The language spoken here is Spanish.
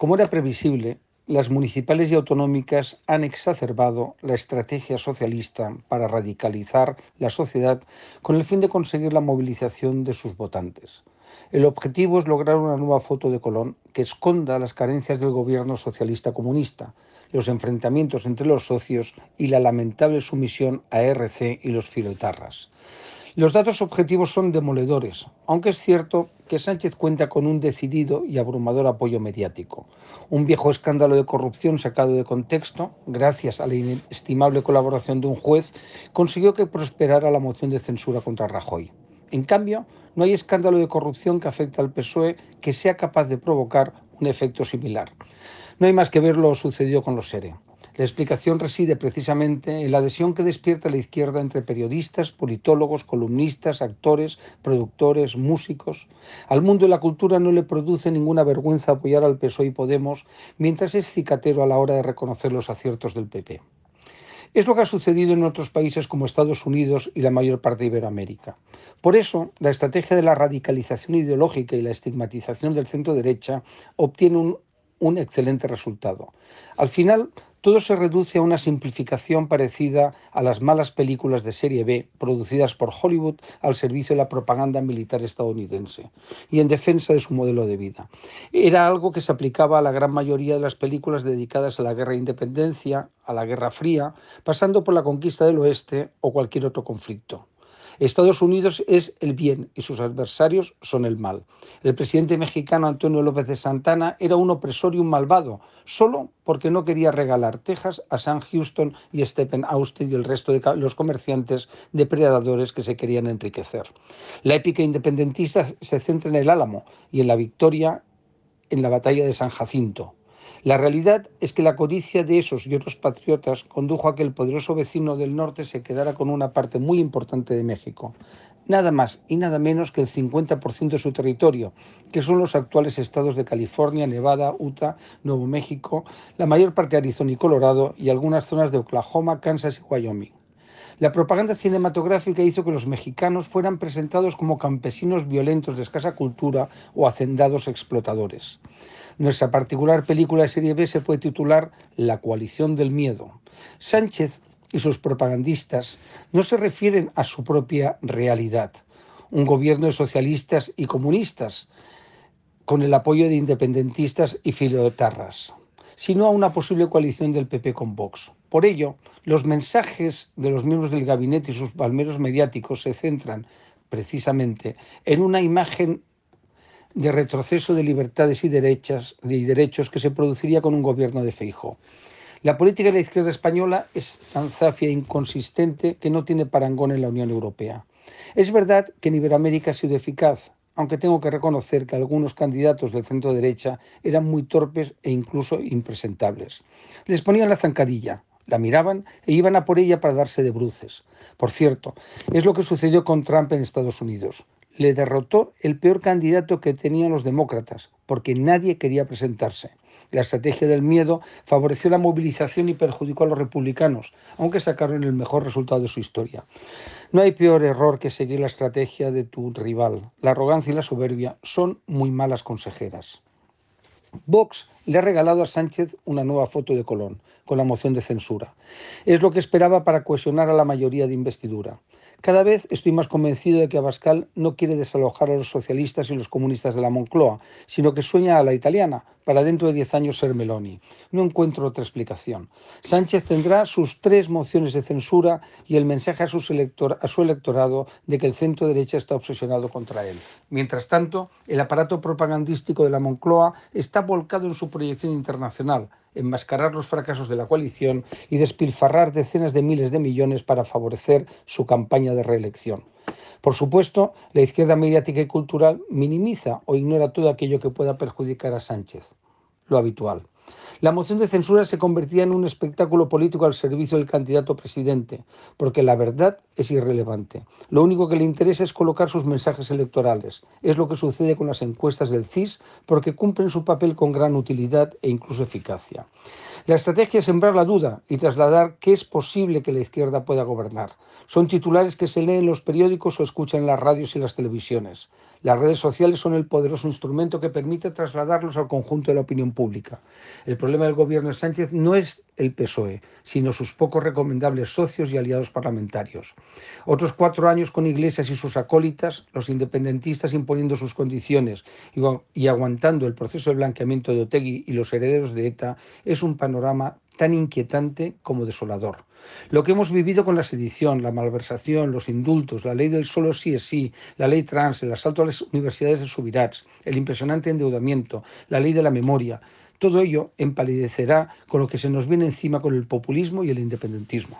Como era previsible, las municipales y autonómicas han exacerbado la estrategia socialista para radicalizar la sociedad con el fin de conseguir la movilización de sus votantes. El objetivo es lograr una nueva foto de Colón que esconda las carencias del gobierno socialista comunista, los enfrentamientos entre los socios y la lamentable sumisión a RC y los filotarras. Los datos objetivos son demoledores, aunque es cierto que Sánchez cuenta con un decidido y abrumador apoyo mediático. Un viejo escándalo de corrupción sacado de contexto, gracias a la inestimable colaboración de un juez, consiguió que prosperara la moción de censura contra Rajoy. En cambio, no hay escándalo de corrupción que afecte al PSOE que sea capaz de provocar un efecto similar. No hay más que ver lo sucedido con los SERE. La explicación reside precisamente en la adhesión que despierta la izquierda entre periodistas, politólogos, columnistas, actores, productores, músicos. Al mundo de la cultura no le produce ninguna vergüenza apoyar al PSOE y Podemos, mientras es cicatero a la hora de reconocer los aciertos del PP. Es lo que ha sucedido en otros países como Estados Unidos y la mayor parte de Iberoamérica. Por eso, la estrategia de la radicalización ideológica y la estigmatización del centro derecha obtiene un, un excelente resultado. Al final, todo se reduce a una simplificación parecida a las malas películas de serie B producidas por Hollywood al servicio de la propaganda militar estadounidense y en defensa de su modelo de vida. Era algo que se aplicaba a la gran mayoría de las películas dedicadas a la guerra de independencia, a la Guerra Fría, pasando por la conquista del Oeste o cualquier otro conflicto. Estados Unidos es el bien y sus adversarios son el mal. El presidente mexicano Antonio López de Santana era un opresor y un malvado, solo porque no quería regalar Texas a San Houston y Stephen Austin y el resto de los comerciantes depredadores que se querían enriquecer. La épica independentista se centra en el Álamo y en la victoria en la batalla de San Jacinto. La realidad es que la codicia de esos y otros patriotas condujo a que el poderoso vecino del norte se quedara con una parte muy importante de México, nada más y nada menos que el 50% de su territorio, que son los actuales estados de California, Nevada, Utah, Nuevo México, la mayor parte de Arizona y Colorado y algunas zonas de Oklahoma, Kansas y Wyoming. La propaganda cinematográfica hizo que los mexicanos fueran presentados como campesinos violentos de escasa cultura o hacendados explotadores. Nuestra particular película de serie B se puede titular La coalición del miedo. Sánchez y sus propagandistas no se refieren a su propia realidad, un gobierno de socialistas y comunistas, con el apoyo de independentistas y filotarras sino a una posible coalición del PP con Vox. Por ello, los mensajes de los miembros del gabinete y sus palmeros mediáticos se centran precisamente en una imagen de retroceso de libertades y, derechos que se produciría con un gobierno de feijo. La política de la izquierda española es tan zafia e inconsistente que no tiene parangón en la Unión Europea. Es verdad que en Iberoamérica ha sido eficaz, aunque tengo que reconocer que algunos candidatos del centro derecha eran muy torpes e incluso impresentables. Les ponían la zancadilla, la miraban e iban a por ella para darse de bruces. Por cierto, es lo que sucedió con Trump en Estados Unidos le derrotó el peor candidato que tenían los demócratas, porque nadie quería presentarse. La estrategia del miedo favoreció la movilización y perjudicó a los republicanos, aunque sacaron el mejor resultado de su historia. No hay peor error que seguir la estrategia de tu rival. La arrogancia y la soberbia son muy malas consejeras. Vox le ha regalado a Sánchez una nueva foto de Colón, con la moción de censura. Es lo que esperaba para cohesionar a la mayoría de investidura. Cada vez estoy más convencido de que Abascal no quiere desalojar a los socialistas y los comunistas de la Moncloa, sino que sueña a la italiana, para dentro de 10 años ser Meloni. No encuentro otra explicación. Sánchez tendrá sus tres mociones de censura y el mensaje a, elector a su electorado de que el centro derecha está obsesionado contra él. Mientras tanto, el aparato propagandístico de la Moncloa está volcado en su proyección internacional, enmascarar los fracasos de la coalición y despilfarrar decenas de miles de millones para favorecer su campaña de reelección. Por supuesto, la izquierda mediática y cultural minimiza o ignora todo aquello que pueda perjudicar a Sánchez lo habitual. La moción de censura se convertía en un espectáculo político al servicio del candidato presidente, porque la verdad es irrelevante. Lo único que le interesa es colocar sus mensajes electorales. Es lo que sucede con las encuestas del CIS, porque cumplen su papel con gran utilidad e incluso eficacia. La estrategia es sembrar la duda y trasladar que es posible que la izquierda pueda gobernar. Son titulares que se leen en los periódicos o escuchan en las radios y las televisiones. Las redes sociales son el poderoso instrumento que permite trasladarlos al conjunto de la opinión pública. El problema del gobierno de Sánchez no es el PSOE, sino sus pocos recomendables socios y aliados parlamentarios. Otros cuatro años con Iglesias y sus acólitas, los independentistas imponiendo sus condiciones y aguantando el proceso de blanqueamiento de Otegui y los herederos de ETA, es un panorama tan inquietante como desolador. Lo que hemos vivido con la sedición, la malversación, los indultos, la ley del solo sí es sí, la ley trans, el asalto a las universidades de Subirats, el impresionante endeudamiento, la ley de la memoria, todo ello empalidecerá con lo que se nos viene encima con el populismo y el independentismo.